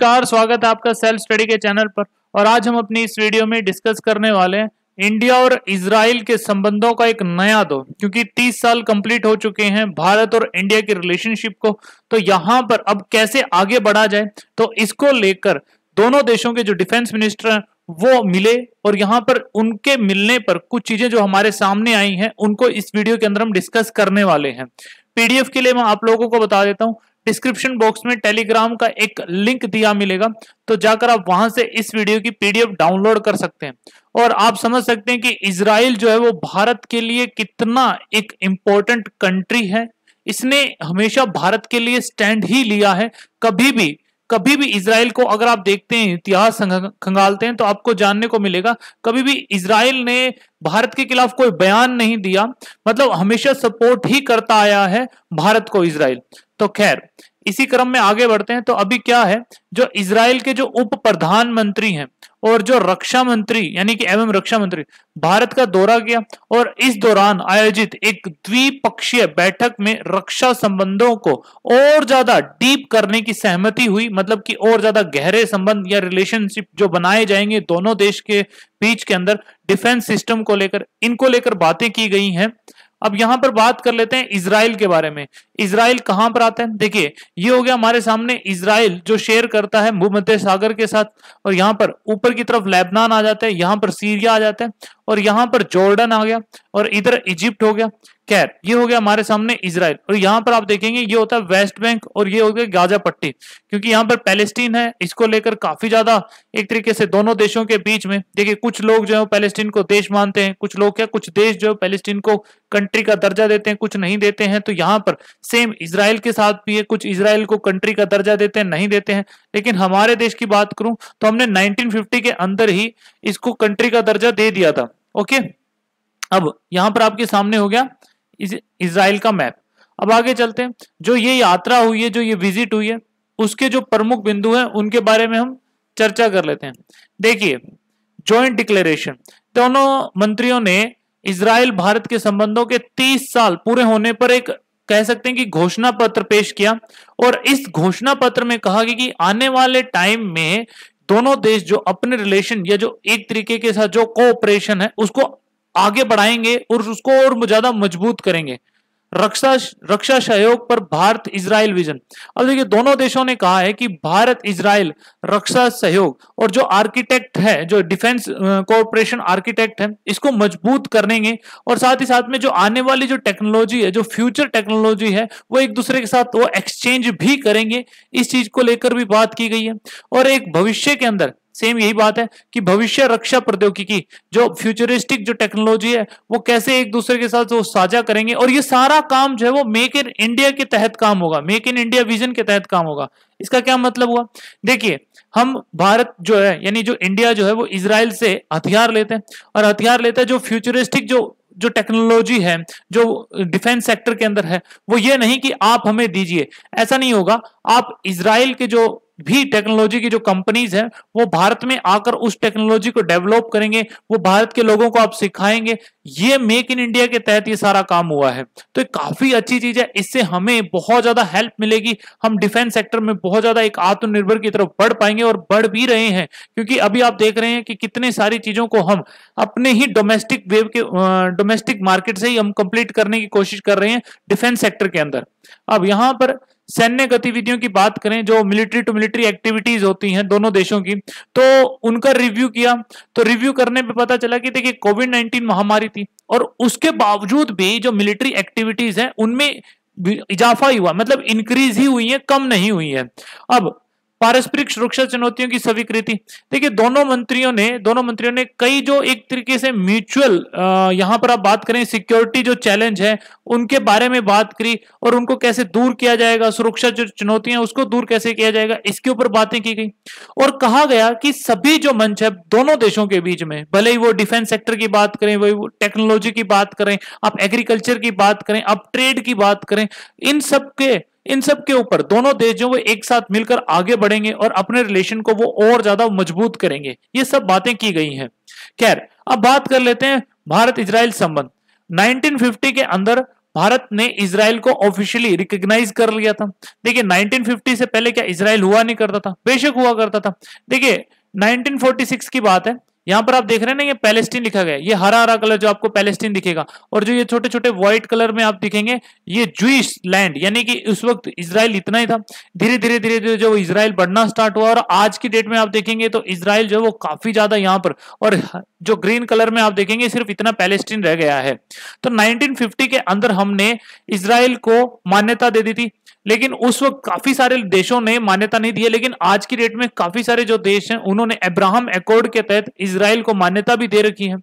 नमस्कार स्वागत है आपका सेल्फ स्टडी के चैनल पर और आज हम अपनी इस वीडियो में डिस्कस करने वाले हैं इंडिया और इसराइल के संबंधों का एक नया दौर क्योंकि 30 साल कंप्लीट हो चुके हैं भारत और इंडिया की रिलेशनशिप को तो यहाँ पर अब कैसे आगे बढ़ा जाए तो इसको लेकर दोनों देशों के जो डिफेंस मिनिस्टर हैं वो मिले और यहाँ पर उनके मिलने पर कुछ चीजें जो हमारे सामने आई हैं उनको इस वीडियो के अंदर हम डिस्कस करने वाले हैं पीडीएफ के लिए मैं आप लोगों को बता देता हूँ डिस्क्रिप्शन बॉक्स में टेलीग्राम का एक लिंक दिया मिलेगा तो जाकर आप वहां से इस वीडियो की पीडीएफ डाउनलोड कर सकते हैं और आप समझ सकते हैं कि इसराइल जो है वो भारत के लिए कितना एक इम्पोर्टेंट कंट्री है इसने हमेशा भारत के लिए स्टैंड ही लिया है कभी भी कभी भी इसराइल को अगर आप देखते हैं इतिहास खंगालते हैं तो आपको जानने को मिलेगा कभी भी इसराइल ने भारत के खिलाफ कोई बयान नहीं दिया मतलब हमेशा सपोर्ट ही करता आया है भारत को इसराइल तो खैर इसी क्रम में आगे बढ़ते हैं तो अभी क्या है जो इसराइल के जो उप प्रधानमंत्री हैं और जो रक्षा मंत्री यानी कि एवं रक्षा मंत्री भारत का दौरा किया और इस दौरान आयोजित एक द्विपक्षीय बैठक में रक्षा संबंधों को और ज्यादा डीप करने की सहमति हुई मतलब कि और ज्यादा गहरे संबंध या रिलेशनशिप जो बनाए जाएंगे दोनों देश के बीच के अंदर डिफेंस सिस्टम को लेकर इनको लेकर बातें की गई हैं अब यहां पर बात कर लेते हैं इसराइल के बारे में इसराइल कहां पर आते हैं देखिए ये हो गया हमारे सामने इसराइल जो शेयर करता है भूमध्य सागर के साथ और यहां पर ऊपर की तरफ लेबनान आ जाता है यहां पर सीरिया आ जाता है और यहां पर जॉर्डन आ गया और इधर इजिप्ट हो गया खैर ये हो गया हमारे सामने इसराइल और यहाँ पर आप देखेंगे ये होता है वेस्ट बैंक और ये हो गया गाजा पट्टी क्योंकि यहाँ पर पैलेस्टीन है इसको लेकर काफी ज्यादा एक तरीके से दोनों देशों के बीच में देखिए कुछ लोग जो है पैलेस्टीन को देश मानते हैं कुछ लोग क्या कुछ देश जो है पैलेस्टीन को कंट्री का दर्जा देते हैं कुछ नहीं देते हैं तो यहाँ पर सेम इसराइल के साथ भी है कुछ इसराइल को कंट्री का दर्जा देते हैं नहीं देते हैं लेकिन हमारे देश की बात करूं तो हमने 1950 के अंदर ही इसको कंट्री का दर्जा दे दिया था ओके अब यहां पर आपके सामने हो गया इसराइल का मैप अब आगे चलते हैं जो ये यात्रा हुई है जो ये विजिट हुई है उसके जो प्रमुख बिंदु हैं उनके बारे में हम चर्चा कर लेते हैं देखिए ज्वाइंट डिक्लेरेशन दोनों मंत्रियों ने इसराइल भारत के संबंधों के 30 साल पूरे होने पर एक कह सकते हैं कि घोषणा पत्र पेश किया और इस घोषणा पत्र में कहा गया कि आने वाले टाइम में दोनों देश जो अपने रिलेशन या जो एक तरीके के साथ जो कोऑपरेशन है उसको आगे बढ़ाएंगे और उसको और ज्यादा मजबूत करेंगे रक्षा रक्षा सहयोग पर भारत इसराइल विजन अब देखिए दोनों देशों ने कहा है कि भारत इसराइल रक्षा सहयोग और जो आर्किटेक्ट है जो डिफेंस कोऑपरेशन आर्किटेक्ट है इसको मजबूत करेंगे और साथ ही साथ में जो आने वाली जो टेक्नोलॉजी है जो फ्यूचर टेक्नोलॉजी है वो एक दूसरे के साथ वो एक्सचेंज भी करेंगे इस चीज को लेकर भी बात की गई है और एक भविष्य के अंदर सेम यही बात है कि भविष्य रक्षा प्रौद्योगिकी जो फ्यूचरिस्टिक जो टेक्नोलॉजी है वो कैसे एक दूसरे के साथ वो साझा करेंगे और ये सारा काम जो है वो मेक इन इंडिया के तहत काम होगा मेक इन इंडिया विजन के तहत काम होगा इसका क्या मतलब हुआ देखिए हम भारत जो है यानी जो इंडिया जो है वो इसराइल से हथियार लेते हैं और हथियार लेते हैं जो फ्यूचरिस्टिक जो जो टेक्नोलॉजी है जो डिफेंस सेक्टर के अंदर है वो ये नहीं कि आप हमें दीजिए ऐसा नहीं होगा आप इसराइल के जो भी टेक्नोलॉजी की जो कंपनीज है वो भारत में आकर उस टेक्नोलॉजी को डेवलप करेंगे वो भारत के लोगों को आप सिखाएंगे ये मेक इन इंडिया के तहत ये सारा काम हुआ है तो एक काफी अच्छी चीज है इससे हमें बहुत ज्यादा हेल्प मिलेगी हम डिफेंस सेक्टर में बहुत ज्यादा एक आत्मनिर्भर की तरफ बढ़ पाएंगे और बढ़ भी रहे हैं क्योंकि अभी आप देख रहे हैं कि कितने सारी चीजों को हम अपने ही डोमेस्टिक वेव के डोमेस्टिक मार्केट से ही हम कंप्लीट करने की कोशिश कर रहे हैं डिफेंस सेक्टर के अंदर अब यहां पर सैन्य गतिविधियों की बात करें जो मिलिट्री टू मिलिट्री एक्टिविटीज होती हैं दोनों देशों की तो उनका रिव्यू किया तो रिव्यू करने पे पता चला कि देखिए कोविड नाइन्टीन महामारी थी और उसके बावजूद भी जो मिलिट्री एक्टिविटीज हैं उनमें इजाफा ही हुआ मतलब इंक्रीज ही हुई है कम नहीं हुई है अब पारस्परिक सुरक्षा चुनौतियों की स्वीकृति देखिए दोनों मंत्रियों ने दोनों मंत्रियों ने कई जो एक तरीके से म्यूचुअल यहां पर आप बात करें सिक्योरिटी जो चैलेंज है उनके बारे में बात करी और उनको कैसे दूर किया जाएगा सुरक्षा जो चुनौतियां उसको दूर कैसे किया जाएगा इसके ऊपर बातें की गई और कहा गया कि सभी जो मंच है दोनों देशों के बीच में भले ही वो डिफेंस सेक्टर की बात करें वही टेक्नोलॉजी की बात करें आप एग्रीकल्चर की बात करें आप ट्रेड की बात करें इन सबके इन सब के ऊपर दोनों देश जो वो एक साथ मिलकर आगे बढ़ेंगे और अपने रिलेशन को वो और ज्यादा मजबूत करेंगे ये सब बातें की गई हैं खैर अब बात कर लेते हैं भारत इसराइल संबंध 1950 के अंदर भारत ने इसराइल को ऑफिशियली रिकॉग्नाइज कर लिया था देखिए 1950 से पहले क्या इसराइल हुआ नहीं करता था बेशक हुआ करता था देखिए 1946 की बात है यहां पर आप देख रहे हैं ना ये पैलेस्टीन लिखा गया ये हरा हरा कलर जो आपको पैलेस्टीन दिखेगा और जो ये छोटे छोटे व्हाइट कलर में आप दिखेंगे ये जुइस लैंड यानी कि उस वक्त इसराइल इतना ही था धीरे धीरे धीरे धीरे जो इसराइल बढ़ना स्टार्ट हुआ और आज की डेट में आप देखेंगे तो इसराइल जो है वो काफी ज्यादा यहाँ पर और जो ग्रीन कलर में आप देखेंगे सिर्फ इतना पैलेस्टीन रह गया है तो नाइनटीन के अंदर हमने इसराइल को मान्यता दे दी थी लेकिन उस वक्त काफी सारे देशों ने मान्यता नहीं दी है लेकिन आज की डेट में काफी सारे जो देश हैं उन्होंने अब्राहम अकॉर्ड के तहत इसराइल को मान्यता भी दे रखी है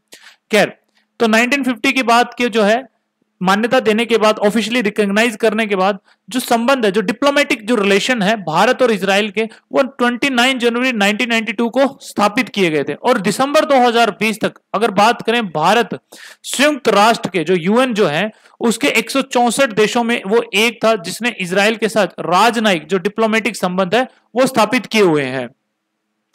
खैर तो 1950 की बात के जो है मान्यता देने के बाद ऑफिशियली रिकॉग्नाइज करने के बाद जो संबंध है जो डिप्लोमेटिक जो रिलेशन है भारत और इसराइल के वो 29 जनवरी 1992 को स्थापित किए गए थे और दिसंबर 2020 तक अगर बात करें भारत संयुक्त राष्ट्र के जो यूएन जो है उसके एक देशों में वो एक था जिसने इसराइल के साथ राजनयिक जो डिप्लोमेटिक संबंध है वो स्थापित किए हुए हैं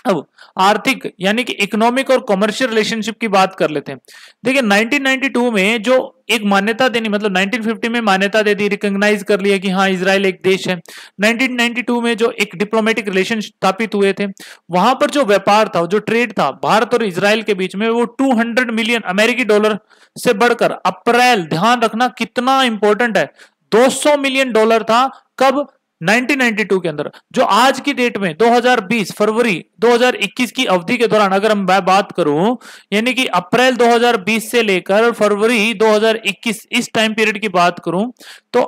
अब आर्थिक यानी कि इकोनॉमिक और कॉमर्शियल रिलेशनशिप की बात कर लेते हैं देखिए 1992 में जो एक मान्यता देनी मतलब 1950 में मान्यता दे दी रिकॉग्नाइज कर लिया कि हाँ इसराइल एक देश है 1992 में जो एक डिप्लोमेटिक रिलेशन स्थापित हुए थे वहां पर जो व्यापार था जो ट्रेड था भारत और इसराइल के बीच में वो 200 मिलियन अमेरिकी डॉलर से बढ़कर अप्रैल ध्यान रखना कितना इंपॉर्टेंट है 200 मिलियन डॉलर था कब 1992 के अंदर जो आज की डेट में 2020 फरवरी 2021 की अवधि के दौरान अगर हम मैं बात करूं यानी कि अप्रैल 2020 से लेकर फरवरी 2021 इस टाइम पीरियड की बात करूं तो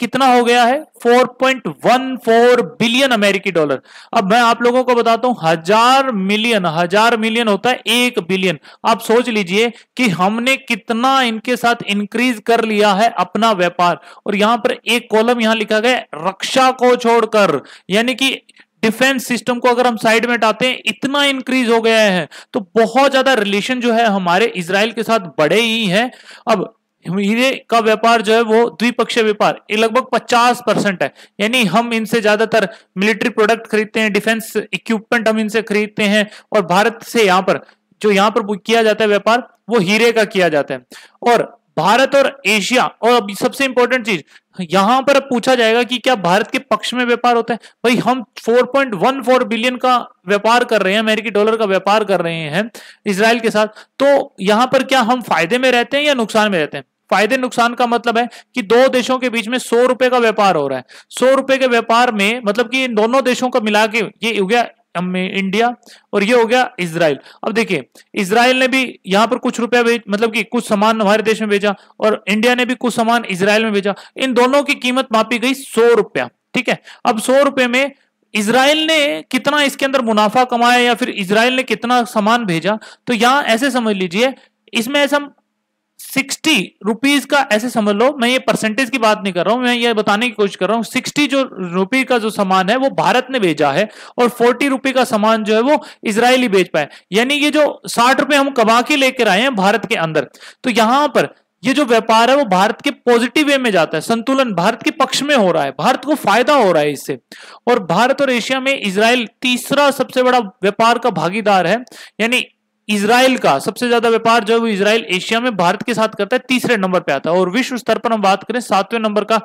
कितना हो गया है 4.14 बिलियन अमेरिकी डॉलर अब मैं आप लोगों को बताता हूं हजार मिलियन हजार मिलियन होता है एक बिलियन आप सोच लीजिए कि हमने कितना इनके साथ इंक्रीज कर लिया है अपना व्यापार और यहां पर एक कॉलम यहां लिखा गया रक्षा को छोड़कर यानी कि डिफेंस सिस्टम को अगर हम साइड में डालते हैं इतना इंक्रीज हो गया है तो बहुत ज्यादा रिलेशन जो है हमारे इसराइल के साथ बड़े ही हैं अब हीरे का व्यापार जो है वो द्विपक्षीय व्यापार ये लगभग 50 परसेंट है यानी हम इनसे ज्यादातर मिलिट्री प्रोडक्ट खरीदते हैं डिफेंस इक्विपमेंट हम इनसे खरीदते हैं और भारत से यहाँ पर जो यहाँ पर किया जाता है व्यापार वो हीरे का किया जाता है और भारत और एशिया और अब सबसे इंपॉर्टेंट चीज यहां पर पूछा जाएगा कि क्या भारत के पक्ष में व्यापार होता है भाई हम 4.14 बिलियन का व्यापार कर रहे हैं अमेरिकी डॉलर का व्यापार कर रहे हैं इसराइल के साथ तो यहां पर क्या हम फायदे में रहते हैं या नुकसान में रहते हैं फायदे नुकसान का मतलब है कि दो देशों के बीच में सौ रुपए का व्यापार हो रहा है सौ रुपए के व्यापार में मतलब कि इन दोनों देशों का मिला के ये हो गया इंडिया और ये हो गया इसराइल अब देखिए इसराइल ने भी यहां पर कुछ रुपया मतलब कि कुछ सामान हमारे देश में भेजा और इंडिया ने भी कुछ सामान इसराइल में भेजा इन दोनों की कीमत मापी गई सौ रुपया ठीक है अब सौ रुपए में इसराइल ने कितना इसके अंदर मुनाफा कमाया या फिर इसराइल ने कितना सामान भेजा तो यहां ऐसे समझ लीजिए इसमें ऐसा सिक्सटी रुपीज का ऐसे समझ लो मैं ये परसेंटेज की बात नहीं कर रहा हूं मैं ये बताने की कोशिश कर रहा हूं सिक्सटी जो रुपी का जो सामान है वो भारत ने भेजा है और फोर्टी रुपी का सामान जो है वो इसराइली भेज पाए यानी ये जो साठ रुपए हम कमा के लेकर आए हैं भारत के अंदर तो यहां पर ये जो व्यापार है वो भारत के पॉजिटिव वे में जाता है संतुलन भारत के पक्ष में हो रहा है भारत को फायदा हो रहा है इससे और भारत और एशिया में इसराइल तीसरा सबसे बड़ा व्यापार का भागीदार है यानी इसराइल का सबसे ज्यादा व्यापार जो है वो इसराइल एशिया में भारत के साथ करता है तीसरे नंबर पे आता है और विश्व स्तर पर हम बात करें सातवें नंबर का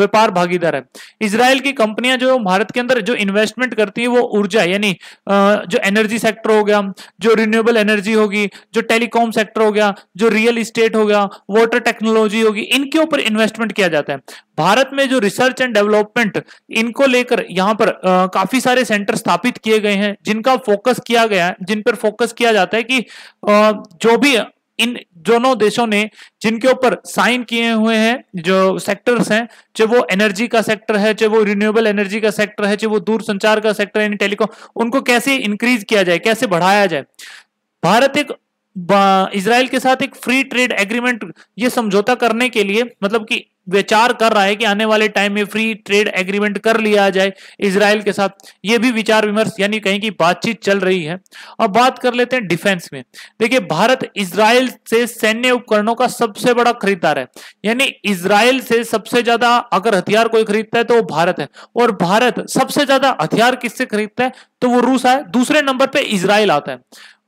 व्यापार भागीदार है इसराइल की कंपनियां जो भारत के अंदर जो इन्वेस्टमेंट करती है वो ऊर्जा यानी जो एनर्जी सेक्टर हो गया जो रिन्यूएबल एनर्जी होगी जो टेलीकॉम सेक्टर हो गया जो रियल इस्टेट हो गया वॉटर टेक्नोलॉजी होगी इनके ऊपर इन्वेस्टमेंट किया जाता है भारत में जो रिसर्च एंड डेवलपमेंट इनको लेकर यहाँ पर काफी सारे सेंटर स्थापित किए गए हैं जिनका फोकस किया गया है जिन पर फोकस किया जाता है कि जो भी इन दोनों देशों ने जिनके ऊपर साइन किए हुए हैं जो सेक्टर्स हैं चाहे वो एनर्जी का सेक्टर है चाहे वो रिन्यूएबल एनर्जी का सेक्टर है चाहे वो दूर संचार का सेक्टर है टेलीकॉम उनको कैसे इंक्रीज किया जाए कैसे बढ़ाया जाए भारत एक इसराइल के साथ एक फ्री ट्रेड एग्रीमेंट ये समझौता करने के लिए मतलब कि विचार कर रहा है कि आने वाले टाइम में फ्री ट्रेड एग्रीमेंट कर लिया जाए इसराइल के साथ ये भी विचार विमर्श यानी कहीं की बातचीत चल रही है और बात कर लेते हैं डिफेंस में देखिए भारत इसराइल से सैन्य उपकरणों का सबसे बड़ा खरीदार है यानी इसराइल से सबसे ज्यादा अगर हथियार कोई खरीदता है तो वो भारत है और भारत सबसे ज्यादा हथियार किससे खरीदता है तो वो रूस है दूसरे नंबर पर इसराइल आता है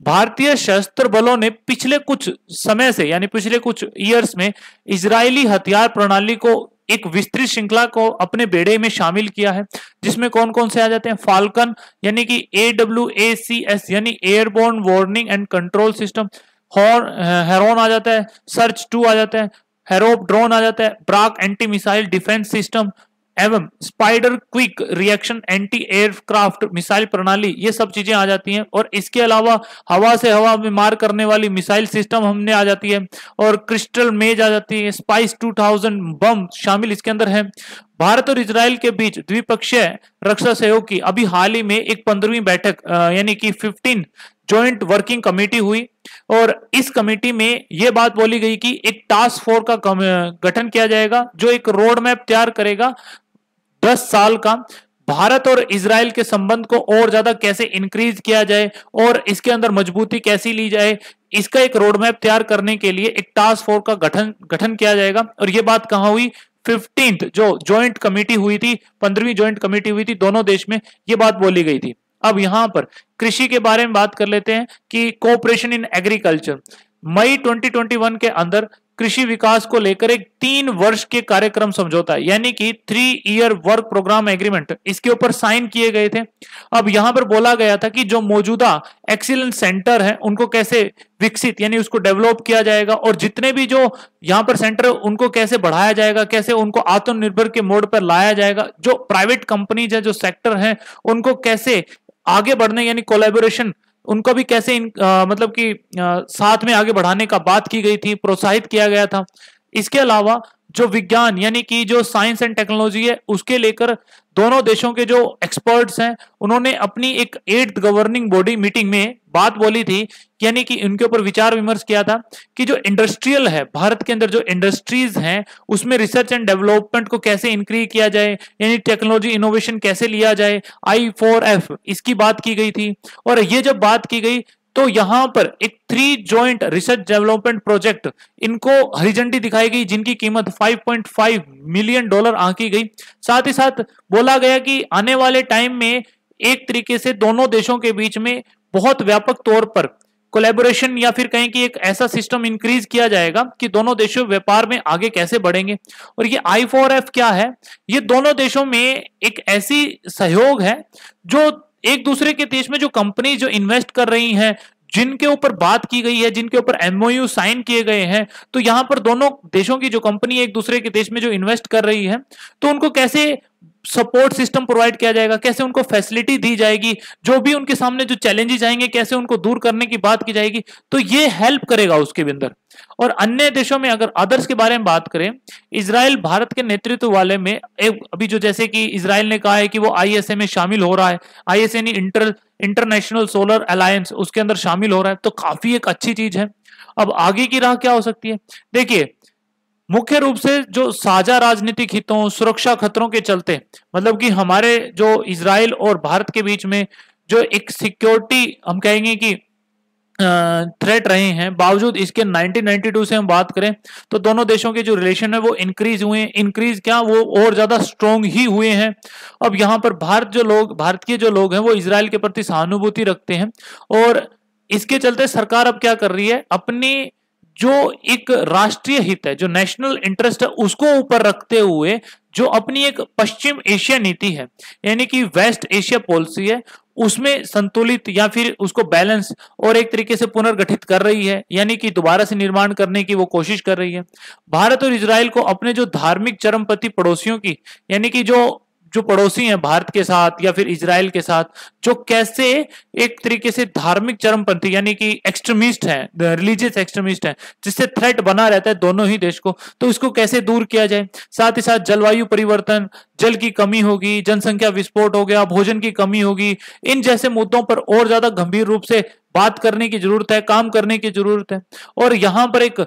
भारतीय शस्त्र बलों ने पिछले कुछ समय से यानी पिछले कुछ ईयर्स में इजरायली हथियार प्रणाली को एक विस्तृत श्रृंखला को अपने बेड़े में शामिल किया है जिसमें कौन कौन से आ जाते हैं फाल्कन यानी कि A W A C S यानी airborne warning and control system हॉर्न हेरोन आ जाता है सर्च टू आ जाता है हेरोप ड्रोन आ जाता है Barak anti missile defence system एवं Spyder quick reaction anti aircraft missile प्रणाली ये सब चीजें आ जाती हैं और इसके अलावा हवा से हवा में मार करने वाली मिसाइल सिस्टम हमने आ जाती है और क्रिस्टल मेज आ जाती है स्पाइस 2000 बम शामिल इसके अंदर है भारत और इसराइल के बीच द्विपक्षीय रक्षा सहयोग की अभी हाल ही में एक पंद्रहवीं बैठक यानी कि 15 ज्वाइंट वर्किंग कमेटी हुई और इस कमेटी में यह बात बोली गई कि एक टास्क फोर्स का गठन किया जाएगा जो एक रोड मैप तैयार करेगा दस साल का भारत और इसराइल के संबंध को और ज्यादा कैसे इंक्रीज किया जाए और इसके अंदर मजबूती कैसी ली जाए इसका एक रोड मैप तैयार करने के लिए एक टास्क फोर्स का गठन गठन किया जाएगा और यह बात कहा हुई फिफ्टींथ जो ज्वाइंट कमेटी हुई थी पंद्रहवीं ज्वाइंट कमेटी हुई थी दोनों देश में यह बात बोली गई थी अब यहां पर कृषि के बारे में बात कर लेते हैं कि कोऑपरेशन इन एग्रीकल्चर मई 2021 के अंदर कृषि विकास को लेकर एक तीन वर्ष के कार्यक्रम समझौता यानी कि three year work programme agreement इसके ऊपर साइन किए गए थे अब यहां पर बोला गया था कि जो मौजूदा एक्सीलेंस सेंटर है उनको कैसे विकसित यानी उसको डेवलप किया जाएगा और जितने भी जो यहां पर सेंटर उनको कैसे बढ़ाया जाएगा कैसे उनको आत्मनिर्भर के मोड पर लाया जाएगा जो प्राइवेट कंपनीज है जो सेक्टर है उनको कैसे आगे बढ़ने यानी कोलेबोरेशन उनको भी कैसे इन, आ, मतलब कि साथ में आगे बढ़ाने का बात की गई थी प्रोत्साहित किया गया था इसके अलावा जो विज्ञान यानी कि जो साइंस एंड टेक्नोलॉजी है उसके लेकर दोनों देशों के जो एक्सपर्ट्स हैं उन्होंने अपनी एक एट्थ गवर्निंग बॉडी मीटिंग में बात बोली थी यानी कि उनके ऊपर विचार विमर्श किया था कि जो इंडस्ट्रियल है भारत के अंदर जो इंडस्ट्रीज हैं उसमें रिसर्च एंड डेवलपमेंट को कैसे इंक्रीज किया जाए यानी टेक्नोलॉजी इनोवेशन कैसे लिया जाए आई फोर एफ इसकी बात की गई थी और ये जब बात की गई तो यहां पर एक three joint research development project इनको झंडी दिखाई गई जिनकी कीमत 5.5 मिलियन डॉलर आंकी गई साथ ही साथ बोला गया कि आने वाले टाइम में एक तरीके से दोनों देशों के बीच में बहुत व्यापक तौर पर कोलेबोरेशन या फिर कहें कि एक ऐसा सिस्टम इंक्रीज किया जाएगा कि दोनों देशों व्यापार में आगे कैसे बढ़ेंगे और ये आई फोर एफ क्या है ये दोनों देशों में एक ऐसी सहयोग है जो एक दूसरे के देश में जो कंपनी जो इन्वेस्ट कर रही है जिनके ऊपर बात की गई है जिनके ऊपर एमओयू साइन किए गए हैं तो यहां पर दोनों देशों की जो कंपनी एक दूसरे के देश में जो इन्वेस्ट कर रही है तो उनको कैसे सपोर्ट सिस्टम प्रोवाइड किया जाएगा कैसे उनको फैसिलिटी दी जाएगी जो भी उनके सामने जो चैलेंजेस आएंगे कैसे उनको दूर करने की बात की जाएगी तो ये हेल्प करेगा उसके अंदर और अन्य देशों में अगर अदर्स के बारे में बात करें इसराइल भारत के नेतृत्व वाले में एक अभी जो जैसे कि इसराइल ने कहा है कि वो आई में शामिल हो रहा है I S inter international solar alliance उसके अंदर शामिल हो रहा है तो काफी एक अच्छी चीज है अब आगे की राह क्या हो सकती है देखिए मुख्य रूप से जो साझा राजनीतिक हितों सुरक्षा खतरों के चलते मतलब कि हमारे जो इसराइल और भारत के बीच में जो एक सिक्योरिटी हम कहेंगे कि थ्रेट रहे हैं बावजूद इसके 1992 से हम बात करें तो दोनों देशों के जो रिलेशन है वो इंक्रीज हुए हैं इंक्रीज क्या वो और ज़्यादा स्ट्रोंग ही हुए हैं अब यहाँ पर भारत जो लोग भारत के जो लोग हैं वो इसराइल के प्रति सहानुभूति रखते हैं और इसके चलते सरकार अब क्या कर रही है अपनी जो एक राष्ट्रीय हित है जो नेशनल इंटरेस्ट है उसको ऊपर रखते हुए जो अपनी एक पश्चिम एशिया नीति है यानी कि वेस्ट एशिया पॉलिसी है उसमें संतुलित या फिर उसको बैलेंस और एक तरीके से पुनर्गठित कर रही है यानी कि दोबारा से निर्माण करने की वो कोशिश कर रही है भारत और इसराइल को अपने जो धार्मिक चरमपति पड़ोसियों की यानी कि जो जो पड़ोसी हैं भारत के साथ या फिर इसराइल के साथ जो कैसे एक तरीके से धार्मिक चरमपंथी यानी कि एक्सट्रीमिस्ट है रिलीजियस एक्सट्रीमिस्ट है जिससे थ्रेट बना रहता है दोनों ही देश को तो इसको कैसे दूर किया जाए साथ ही साथ जलवायु परिवर्तन जल की कमी होगी जनसंख्या विस्फोट हो गया भोजन की कमी होगी इन जैसे मुद्दों पर और ज्यादा गंभीर रूप से बात करने की जरूरत है काम करने की जरूरत है और यहां पर एक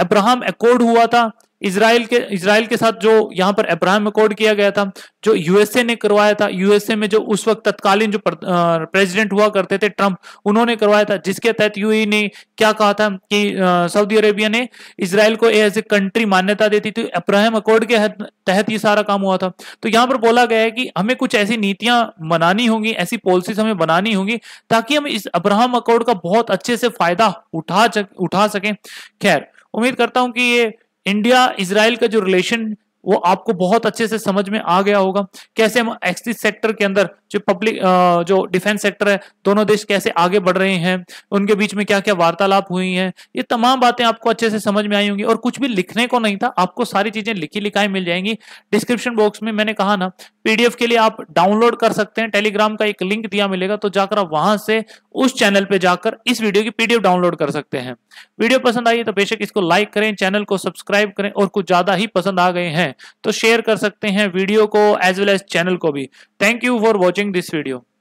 अब्राहम अकॉर्ड हुआ था इसराइल के इसराइल के साथ जो यहाँ पर अब्राहम अकॉर्ड किया गया था जो यूएसए ने करवाया था यूएसए में जो उस वक्त तत्कालीन जो प्रेसिडेंट हुआ करते थे ट्रंप उन्होंने करवाया था जिसके तहत यू e ने क्या कहा था कि सऊदी अरेबिया ने इसराइल को एज ए कंट्री मान्यता देती थी अब्राहम अकॉर्ड के तहत ये सारा काम हुआ था तो यहाँ पर बोला गया है कि हमें कुछ ऐसी नीतियां बनानी होंगी ऐसी पॉलिसीज हमें बनानी होंगी ताकि हम इस अब्राहम अकॉर्ड का बहुत अच्छे से फायदा उठा उठा सकें खैर उम्मीद करता हूं कि ये इंडिया इसराइल का जो रिलेशन वो आपको बहुत अच्छे से समझ में आ गया होगा कैसे हम एक्सिस सेक्टर के अंदर जो पब्लिक जो डिफेंस सेक्टर है दोनों देश कैसे आगे बढ़ रहे हैं उनके बीच में क्या क्या वार्तालाप हुई हैं ये तमाम बातें आपको अच्छे से समझ में आई होंगी और कुछ भी लिखने को नहीं था आपको सारी चीजें लिखी लिखाई मिल जाएंगी डिस्क्रिप्शन बॉक्स में मैंने कहा ना पीडीएफ के लिए आप डाउनलोड कर सकते हैं टेलीग्राम का एक लिंक दिया मिलेगा तो जाकर आप वहां से उस चैनल पे जाकर इस वीडियो की पीडीएफ डाउनलोड कर सकते हैं वीडियो पसंद आई तो बेशक इसको लाइक करें चैनल को सब्सक्राइब करें और कुछ ज्यादा ही पसंद आ गए हैं तो शेयर कर सकते हैं वीडियो को एज वेल एज चैनल को भी thank you for watching this video